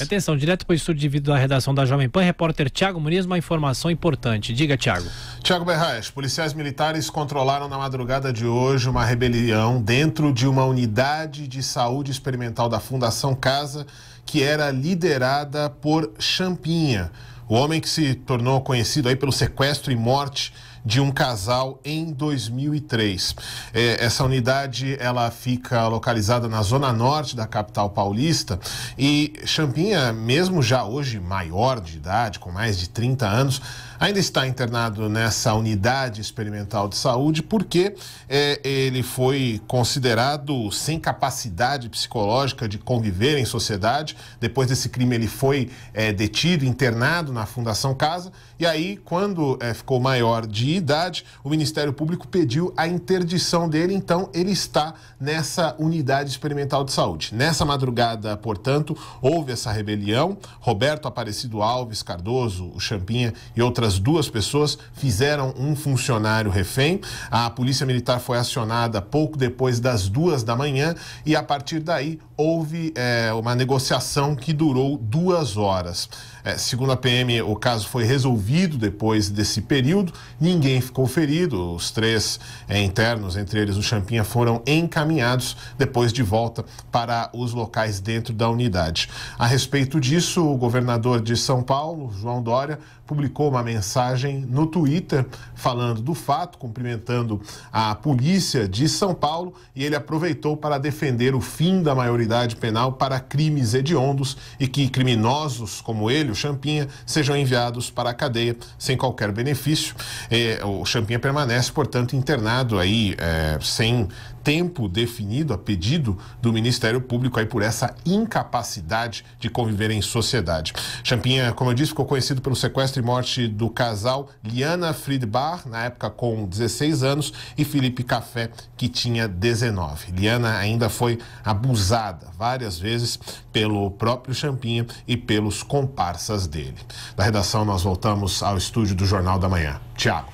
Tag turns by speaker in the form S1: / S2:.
S1: Atenção, direto para o estúdio de vídeo da redação da Jovem Pan, repórter Tiago Muniz, uma informação importante. Diga, Tiago. Tiago Berraes, policiais militares controlaram na madrugada de hoje uma rebelião dentro de uma unidade de saúde experimental da Fundação Casa, que era liderada por Champinha, o homem que se tornou conhecido aí pelo sequestro e morte de um casal em 2003. É, essa unidade ela fica localizada na zona norte da capital paulista e Champinha, mesmo já hoje maior de idade, com mais de 30 anos, ainda está internado nessa unidade experimental de saúde porque é, ele foi considerado sem capacidade psicológica de conviver em sociedade. Depois desse crime, ele foi é, detido, internado na Fundação Casa e aí, quando é, ficou maior de idade. O Ministério Público pediu a interdição dele, então ele está nessa unidade experimental de saúde. Nessa madrugada, portanto, houve essa rebelião. Roberto Aparecido Alves Cardoso, o Champinha e outras duas pessoas fizeram um funcionário refém. A Polícia Militar foi acionada pouco depois das duas da manhã e a partir daí houve é, uma negociação que durou duas horas. É, segundo a PM, o caso foi resolvido depois desse período. Ninguém Ninguém ficou ferido. Os três é, internos, entre eles o Champinha, foram encaminhados depois de volta para os locais dentro da unidade. A respeito disso, o governador de São Paulo, João Dória, publicou uma mensagem no Twitter falando do fato, cumprimentando a polícia de São Paulo e ele aproveitou para defender o fim da maioridade penal para crimes hediondos e que criminosos como ele, o Champinha, sejam enviados para a cadeia sem qualquer benefício. É, é, o Champinha permanece, portanto, internado aí é, sem tempo definido a pedido do Ministério Público aí por essa incapacidade de conviver em sociedade. Champinha, como eu disse, ficou conhecido pelo sequestro e morte do casal Liana Friedbach, na época com 16 anos, e Felipe Café, que tinha 19. Liana ainda foi abusada várias vezes pelo próprio Champinha e pelos comparsas dele. Da redação nós voltamos ao estúdio do Jornal da Manhã. Tiago.